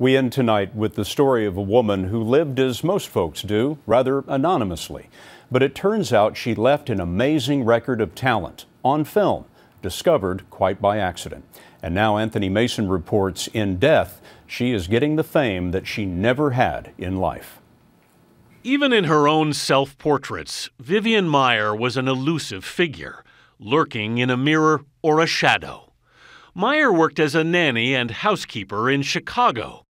We end tonight with the story of a woman who lived as most folks do, rather anonymously. But it turns out she left an amazing record of talent on film, discovered quite by accident. And now Anthony Mason reports in death, she is getting the fame that she never had in life. Even in her own self portraits, Vivian Meyer was an elusive figure, lurking in a mirror or a shadow. Meyer worked as a nanny and housekeeper in Chicago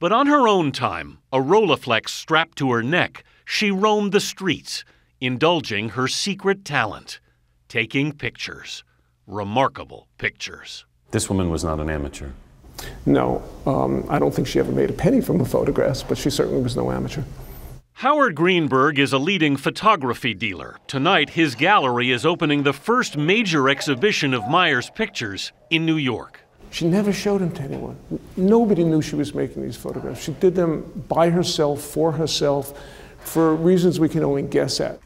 but on her own time, a Rolleiflex strapped to her neck, she roamed the streets, indulging her secret talent, taking pictures, remarkable pictures. This woman was not an amateur. No, um, I don't think she ever made a penny from the photographs, but she certainly was no amateur. Howard Greenberg is a leading photography dealer. Tonight, his gallery is opening the first major exhibition of Meyer's pictures in New York. She never showed them to anyone. Nobody knew she was making these photographs. She did them by herself, for herself, for reasons we can only guess at.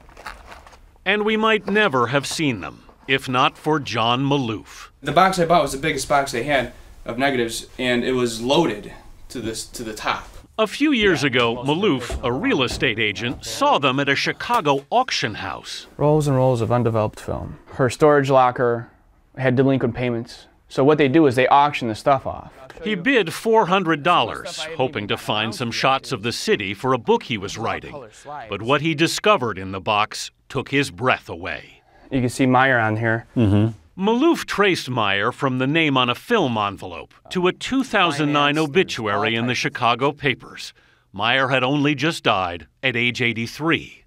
And we might never have seen them, if not for John Maloof. The box I bought was the biggest box they had of negatives, and it was loaded to, this, to the top. A few years ago, Maloof, a real estate agent, saw them at a Chicago auction house. Rolls and rolls of undeveloped film. Her storage locker had delinquent payments so what they do is they auction the stuff off. He bid $400, hoping to find some shots of the city for a book he was writing. But what he discovered in the box took his breath away. You can see Meyer on here. Mm-hmm. Maloof traced Meyer from the name on a film envelope to a 2009 obituary in the Chicago papers. Meyer had only just died at age 83.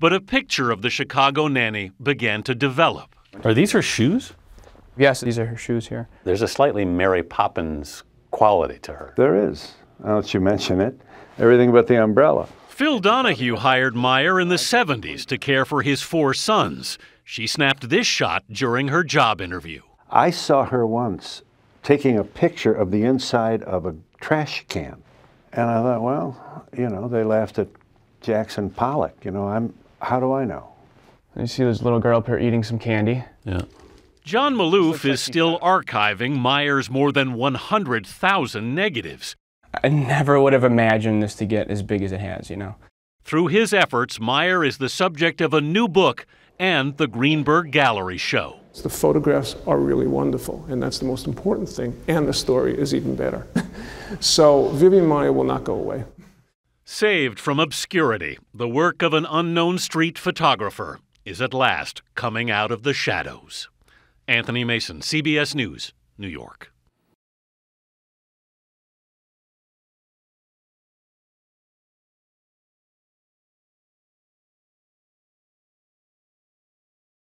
But a picture of the Chicago nanny began to develop. Are these her shoes? Yes, these are her shoes here. There's a slightly Mary Poppins quality to her. There is. Now that you mention it, everything but the umbrella. Phil Donahue hired Meyer in the 70s to care for his four sons. She snapped this shot during her job interview. I saw her once taking a picture of the inside of a trash can. And I thought, well, you know, they laughed at Jackson Pollock. You know, I'm, how do I know? You see this little girl up here eating some candy. Yeah. John Maloof is still archiving Meyer's more than 100,000 negatives. I never would have imagined this to get as big as it has, you know. Through his efforts, Meyer is the subject of a new book and the Greenberg Gallery Show. The photographs are really wonderful, and that's the most important thing, and the story is even better. so Vivian Meyer will not go away. Saved from obscurity, the work of an unknown street photographer is at last coming out of the shadows. Anthony Mason, CBS News, New York.